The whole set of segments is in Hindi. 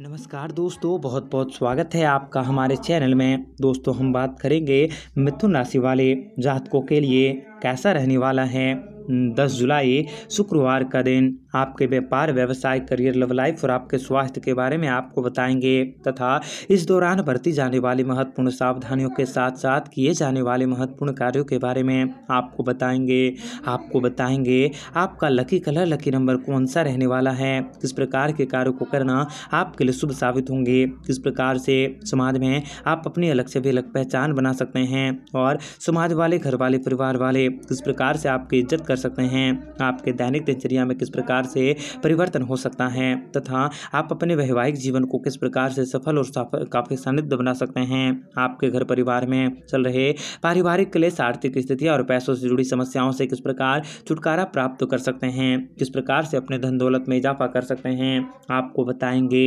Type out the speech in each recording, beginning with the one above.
नमस्कार दोस्तों बहुत बहुत स्वागत है आपका हमारे चैनल में दोस्तों हम बात करेंगे मिथुन राशि वाले जातकों के लिए कैसा रहने वाला है 10 जुलाई शुक्रवार का दिन आपके व्यापार व्यवसाय करियर लव लाइफ और आपके स्वास्थ्य के बारे में आपको बताएंगे तथा इस दौरान बरती जाने वाली महत्वपूर्ण सावधानियों के साथ साथ किए जाने वाले महत्वपूर्ण कार्यों के बारे में आपको बताएंगे आपको बताएंगे आपका लकी कलर लकी नंबर कौन सा रहने वाला है किस प्रकार के कार्यों को करना आपके लिए शुभ साबित होंगे किस प्रकार से समाज में आप अपनी अलग से भी अलग पहचान बना सकते हैं और समाज वाले घर वाले परिवार वाले किस प्रकार से आपकी इज्जत कर कर सकते हैं आपके दैनिक दिनचर्या में किस प्रकार से परिवर्तन हो सकता है तथा आप अपने वैवाहिक जीवन को किस प्रकार से सफल और काफ़ी सानिध्य बना सकते हैं आपके घर परिवार में चल रहे पारिवारिक क्लेश आर्थिक स्थिति और पैसों से जुड़ी समस्याओं से किस प्रकार छुटकारा प्राप्त कर सकते हैं किस प्रकार से अपने धन दौलत में इजाफा कर सकते हैं आपको बताएंगे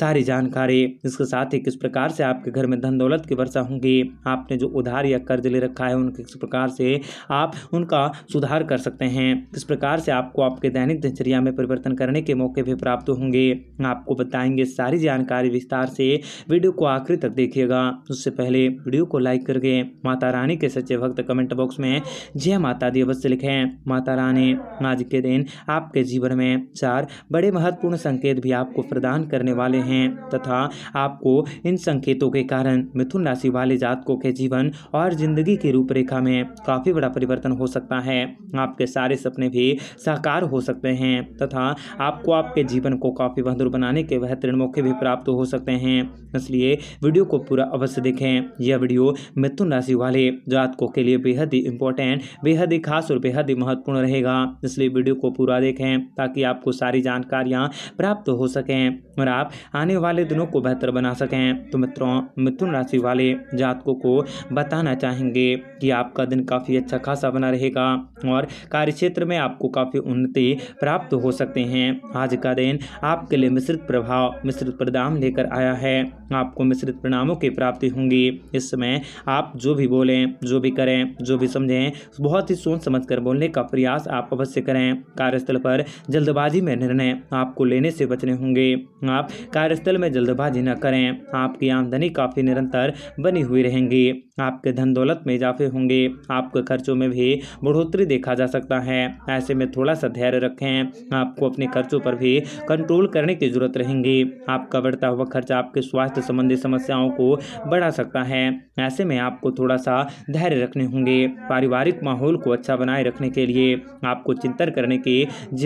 सारी जानकारी इसके साथ ही किस प्रकार से आपके घर में धन दौलत की वर्षा होंगी आपने जो उधार या कर्ज ले रखा है उनके किस प्रकार से आप उनका सुधार कर सकते हैं इस प्रकार से आपको आपके दैनिक दिनचर्या में परिवर्तन करने के मौके भी प्राप्त होंगे आपको बताएंगे सारी जानकारी विस्तार से वीडियो को आखिर तक देखिएगा उससे पहले वीडियो को लाइक करके माता रानी के सच्चे भक्त कमेंट बॉक्स में जय माता दी अवश्य लिखें माता रानी आज के दिन आपके जीवन में चार बड़े महत्वपूर्ण संकेत भी आपको प्रदान करने वाले हैं तथा आपको इन संकेतों के कारण मिथुन राशि वाले जातकों के जीवन और जिंदगी की रूपरेखा में काफ़ी बड़ा परिवर्तन हो सकता है आप आपके सारे सपने भी साकार हो सकते हैं तथा आपको आपके जीवन को काफ़ी बहादुर बनाने के बेहतरीन मौके भी प्राप्त हो सकते हैं इसलिए वीडियो को पूरा अवश्य देखें यह वीडियो मिथुन राशि वाले जातकों के लिए बेहद ही इंपॉर्टेंट बेहद ही खास और बेहद ही महत्वपूर्ण रहेगा इसलिए वीडियो को पूरा देखें ताकि आपको सारी जानकारियाँ प्राप्त हो सकें और आप आने वाले दिनों को बेहतर बना सकें तो मित्रों मिथुन राशि वाले जातकों को बताना चाहेंगे कि आपका दिन काफ़ी अच्छा खासा बना रहेगा और कार्य क्षेत्र में आपको काफ़ी उन्नति प्राप्त हो सकते हैं आज का दिन आपके लिए मिश्रित प्रभाव मिश्रित परिणाम लेकर आया है आपको मिश्रित परिणामों की प्राप्ति होंगी इस समय आप जो भी बोलें जो भी करें जो भी समझें बहुत ही सोच समझ कर बोलने का प्रयास आप अवश्य करें कार्यस्थल पर जल्दबाजी में निर्णय आपको लेने से बचने होंगे आप कार्यस्थल में जल्दबाजी न करें आपकी आमदनी काफ़ी निरंतर बनी हुई रहेंगी आपके धन दौलत में इजाफे होंगे आपके खर्चों में भी बढ़ोतरी देखा जा सकता है ऐसे में थोड़ा सा धैर्य रखें आपको अपने खर्चों पर भी कंट्रोल करने की ज़रूरत रहेगी आपका बढ़ता हुआ खर्च आपके स्वास्थ्य संबंधी समस्याओं को बढ़ा सकता है ऐसे में आपको थोड़ा सा धैर्य रखने होंगे पारिवारिक माहौल को अच्छा बनाए रखने के लिए आपको चिंतन करने की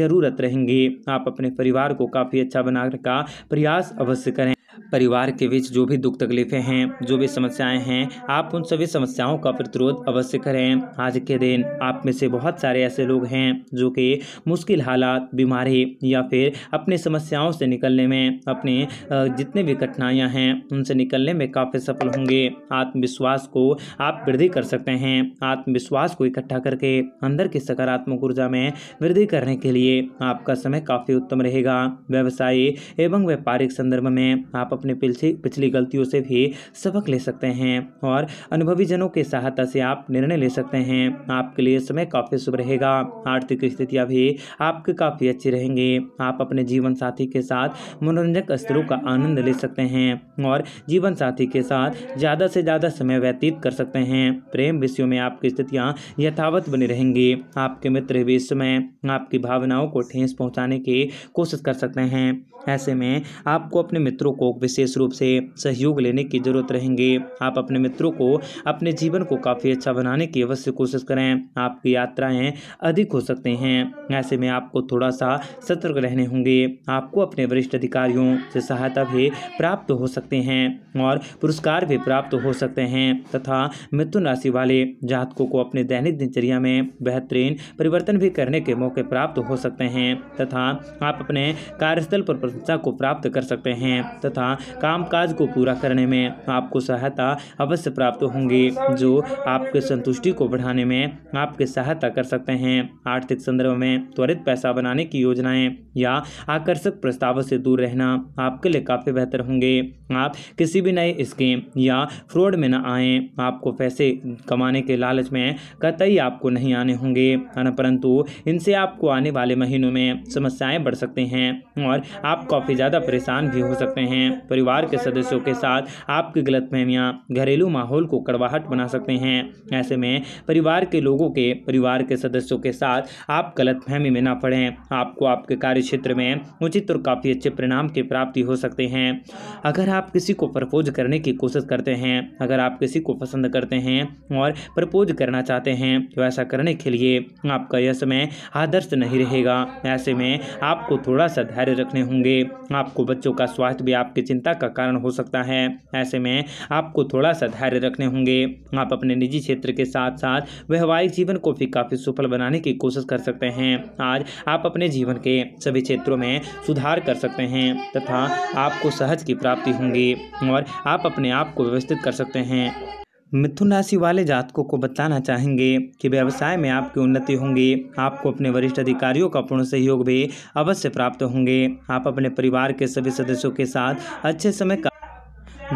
ज़रूरत रहेंगी आप अपने परिवार को काफ़ी अच्छा बनाने का प्रयास अवश्य करें परिवार के बीच जो भी दुख तकलीफें हैं जो भी समस्याएं हैं आप उन सभी समस्याओं का प्रतिरोध अवश्य करें आज के दिन आप में से बहुत सारे सारे ऐसे लोग हैं जो कि मुश्किल हालात बीमारी या फिर अपनी समस्याओं से निकलने में अपने जितने भी कठिनाइयाँ हैं उनसे निकलने में काफ़ी सफल होंगे आत्मविश्वास को आप वृद्धि कर सकते हैं आत्मविश्वास को इकट्ठा करके अंदर की सकारात्मक ऊर्जा में वृद्धि करने के लिए आपका समय काफ़ी उत्तम रहेगा व्यवसायी एवं व्यापारिक संदर्भ में आप अपने पिछली पिछली गलतियों से भी सबक ले सकते हैं और अनुभवीजनों की सहायता से आप निर्णय ले सकते हैं आपके लिए समय काफ़ी शुभ रहेगा आर्थिक स्थितियाँ भी आपके काफ़ी अच्छी रहेंगी आप अपने जीवन साथी के साथ मनोरंजक स्तरों का आनंद ले सकते हैं और जीवन साथी के साथ ज़्यादा से ज़्यादा समय व्यतीत कर सकते हैं प्रेम विषयों में आपकी स्थितियाँ यथावत बनी रहेंगी आपके मित्र भी इस समय आपकी भावनाओं को ठेस पहुँचाने की कोशिश कर सकते हैं ऐसे में आपको अपने मित्रों को विशेष रूप से सहयोग लेने की जरूरत रहेंगी आप अपने मित्रों को अपने जीवन को काफ़ी अच्छा बनाने की अवश्य कोशिश करें आपकी यात्राएं में अधिक हो सकते हैं ऐसे में आपको थोड़ा सा सतर्क रहने होंगे आपको अपने वरिष्ठ अधिकारियों से सहायता भी प्राप्त हो सकते हैं और पुरस्कार भी प्राप्त हो सकते हैं तथा मिथुन राशि वाले जातकों को अपने दैनिक दिनचर्या में बेहतरीन परिवर्तन भी करने के मौके प्राप्त हो सकते हैं तथा आप अपने कार्यस्थल पर प्रशंसा को प्राप्त कर सकते हैं तथा कामकाज को पूरा करने में आपको सहायता अवश्य प्राप्त होंगी जो आपके संतुष्टि को बढ़ाने में आपकी सहायता कर सकते सकते हैं आर्थिक संदर्भ में त्वरित पैसा बनाने की योजनाएं या आकर्षक प्रस्तावों से दूर रहना आपके लिए काफ़ी बेहतर होंगे आप किसी भी नए स्कीम या फ्रॉड में न आए आपको पैसे कमाने के लालच में कतई आपको नहीं आने होंगे परंतु इनसे आपको आने वाले महीनों में समस्याएं बढ़ सकती हैं और आप काफ़ी ज़्यादा परेशान भी हो सकते हैं परिवार के सदस्यों के साथ आपकी गलतफहमियां घरेलू माहौल को कड़वाहट बना सकते हैं ऐसे में परिवार के लोगों के परिवार के सदस्यों के साथ आप गलत फहमी में ना पड़ें आपको आपके कार्य क्षेत्र में उचित और काफ़ी अच्छे परिणाम की प्राप्ति हो सकते हैं अगर आप किसी को प्रपोज करने की कोशिश करते हैं अगर आप किसी को पसंद करते हैं और प्रपोज करना चाहते हैं तो ऐसा करने के लिए आपका यह समय आदर्श नहीं रहेगा ऐसे में आपको थोड़ा सा धैर्य रखने होंगे आपको बच्चों का स्वास्थ्य भी आपकी चिंता का कारण हो सकता है ऐसे में आपको थोड़ा सा धैर्य रखने होंगे आप अपने निजी क्षेत्र के साथ साथ वैवाहिक जीवन को भी काफ़ी सुख सफल बनाने की कोशिश कर सकते हैं आज आप अपने जीवन के सभी क्षेत्रों में सुधार कर सकते हैं तथा आपको सहज की प्राप्ति होंगी और आप अपने आप को व्यवस्थित कर सकते हैं मिथुन राशि वाले जातकों को बताना चाहेंगे कि व्यवसाय में आपकी उन्नति होंगी आपको अपने वरिष्ठ अधिकारियों का पूर्ण सहयोग भी अवश्य प्राप्त होंगे आप अपने परिवार के सभी सदस्यों के साथ अच्छे समय का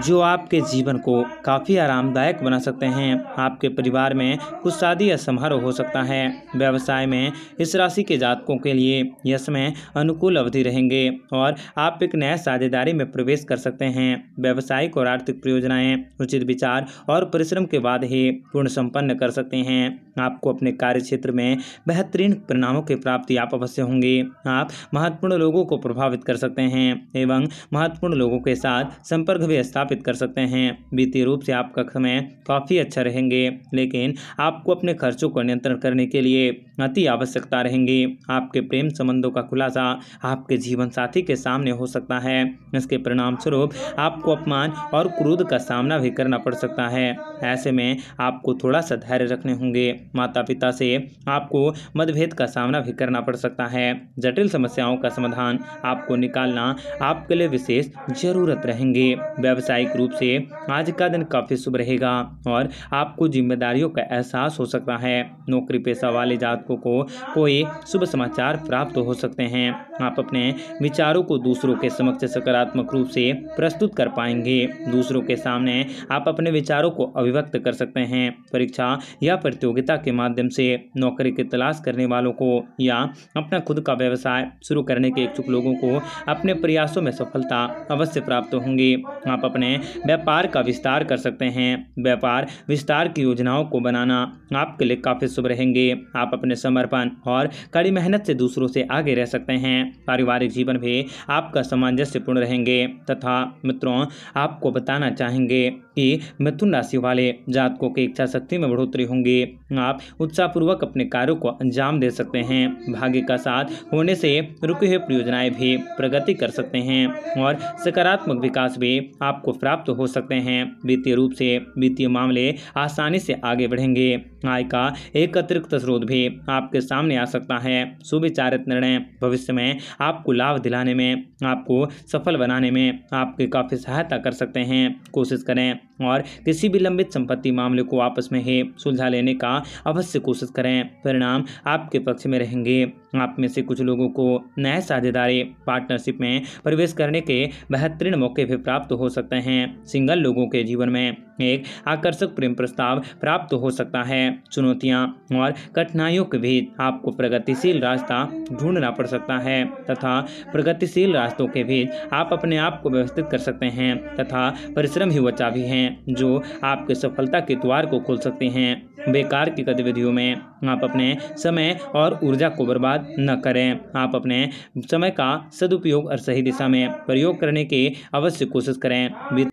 जो आपके जीवन को काफ़ी आरामदायक बना सकते हैं आपके परिवार में कुछ शादी या समारोह हो सकता है व्यवसाय में इस राशि के जातकों के लिए यह समय अनुकूल अवधि रहेंगे और आप एक नए साझेदारी में प्रवेश कर सकते हैं व्यवसायिक और आर्थिक परियोजनाएं उचित विचार और परिश्रम के बाद ही पूर्ण संपन्न कर सकते हैं आपको अपने कार्य क्षेत्र में बेहतरीन परिणामों की प्राप्ति आप अवश्य होंगे आप महत्वपूर्ण लोगों को प्रभावित कर सकते हैं एवं महत्वपूर्ण लोगों के साथ संपर्क भी स्थापित स्थापित कर सकते हैं वित्तीय रूप से आपका समय काफ़ी अच्छा रहेंगे लेकिन आपको अपने खर्चों को नियंत्रण करने के लिए अति आवश्यकता रहेंगी आपके प्रेम संबंधों का खुलासा आपके जीवन साथी के सामने हो सकता है इसके परिणाम स्वरूप आपको अपमान और क्रोध का सामना भी करना पड़ सकता है ऐसे में आपको थोड़ा सा धैर्य रखने होंगे माता पिता से आपको मतभेद का सामना भी करना पड़ सकता है जटिल समस्याओं का समाधान आपको निकालना आपके लिए विशेष जरूरत रहेंगे व्यावसायिक रूप से आज का दिन काफ़ी शुभ रहेगा और आपको जिम्मेदारियों का एहसास हो सकता है नौकरी पेशा वाले जात दर्शकों को कोई शुभ समाचार प्राप्त हो सकते हैं आप अपने विचारों को दूसरों के समक्ष सकारात्मक रूप से प्रस्तुत कर पाएंगे दूसरों के सामने आप अपने विचारों को अभिव्यक्त कर सकते हैं परीक्षा या प्रतियोगिता के माध्यम से नौकरी की तलाश करने वालों को या अपना खुद का व्यवसाय शुरू करने के इच्छुक लोगों को अपने प्रयासों में सफलता अवश्य प्राप्त होंगी आप अपने व्यापार का विस्तार कर सकते हैं व्यापार विस्तार की योजनाओं को बनाना आपके लिए काफ़ी शुभ रहेंगे आप अपने समर्पण और कड़ी मेहनत से दूसरों से आगे रह सकते हैं पारिवारिक जीवन भी आपका सामंजस्यपूर्ण रहेंगे तथा मित्रों आपको बताना चाहेंगे के मिथुन राशि वाले जातकों की इच्छा शक्ति में बढ़ोतरी होंगी आप उत्साहपूर्वक अपने कार्यों को अंजाम दे सकते हैं भाग्य का साथ होने से रुके हुए परियोजनाएं भी प्रगति कर सकते हैं और सकारात्मक विकास भी आपको प्राप्त हो सकते हैं वित्तीय रूप से वित्तीय मामले आसानी से आगे बढ़ेंगे आय का एक अतिरिक्त स्रोत भी आपके सामने आ सकता है सुविचारित निर्णय भविष्य में आपको लाभ दिलाने में आपको सफल बनाने में आपकी काफ़ी सहायता कर सकते हैं कोशिश करें और किसी भी लंबित संपत्ति मामले को आपस में ही सुलझा लेने का अवश्य कोशिश करें परिणाम आपके पक्ष में रहेंगे आप में से कुछ लोगों को नए साझेदारी पार्टनरशिप में प्रवेश करने के बेहतरीन मौके भी प्राप्त हो सकते हैं सिंगल लोगों के जीवन में एक आकर्षक प्रेम प्रस्ताव प्राप्त हो सकता है चुनौतियाँ और कठिनाइयों के बीच आपको प्रगतिशील रास्ता ढूंढना पड़ सकता है तथा प्रगतिशील रास्तों के बीच आप अपने आप को व्यवस्थित कर सकते हैं तथा परिश्रम ही वचा भी हैं जो आपके सफलता के द्वार को खोल सकते हैं बेकार की गतिविधियों में आप अपने समय और ऊर्जा को बर्बाद न करें आप अपने समय का सदुपयोग और सही दिशा में प्रयोग करने की अवश्य कोशिश करें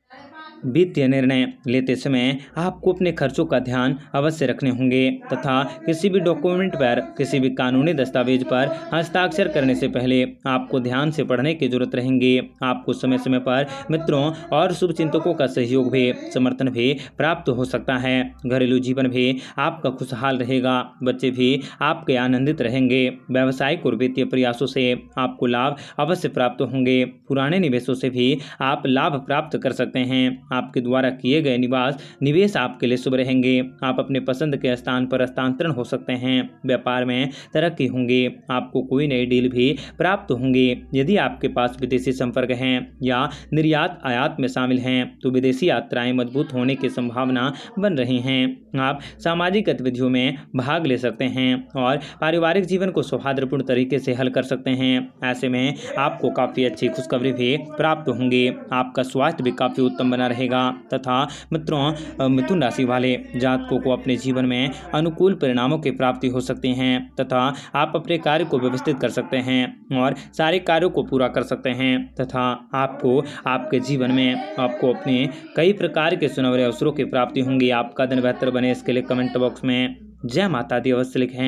वित्तीय निर्णय लेते समय आपको अपने खर्चों का ध्यान अवश्य रखने होंगे तथा किसी भी डॉक्यूमेंट पर किसी भी कानूनी दस्तावेज पर हस्ताक्षर करने से पहले आपको ध्यान से पढ़ने की जरूरत रहेंगे आपको समय समय पर मित्रों और शुभचिंतकों का सहयोग भी समर्थन भी प्राप्त हो सकता है घरेलू जीवन भी आपका खुशहाल रहेगा बच्चे भी आपके आनंदित रहेंगे व्यावसायिक और वित्तीय प्रयासों से आपको लाभ अवश्य प्राप्त होंगे पुराने निवेशों से भी आप लाभ प्राप्त कर सकते हैं आपके द्वारा किए गए निवास निवेश आपके लिए शुभ रहेंगे आप अपने पसंद के स्थान पर हस्तांतरण हो सकते हैं व्यापार में तरक्की होंगी आपको कोई नई डील भी प्राप्त होंगी यदि आपके पास विदेशी संपर्क हैं या निर्यात आयात में शामिल हैं तो विदेशी यात्राएं मजबूत होने की संभावना बन रही हैं आप सामाजिक गतिविधियों में भाग ले सकते हैं और पारिवारिक जीवन को सौहार्दपूर्ण तरीके से हल कर सकते हैं ऐसे में आपको काफ़ी अच्छी खुशखबरी भी प्राप्त होंगी आपका स्वास्थ्य भी काफ़ी उत्तम बना रहे रहेगा तथा मित्रों मिथुन राशि वाले जातकों को अपने जीवन में अनुकूल परिणामों की प्राप्ति हो सकती हैं तथा आप अपने कार्य को व्यवस्थित कर सकते हैं और सारे कार्यों को पूरा कर सकते हैं तथा आपको आपके जीवन में आपको अपने कई प्रकार के सुनवरे अवसरों की प्राप्ति होंगी आपका दिन बेहतर बने इसके लिए कमेंट बॉक्स में जय माता दी अवश्य लिखें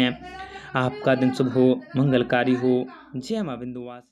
आपका दिन शुभ हो मंगलकारी हो जय माँ बिंदुवास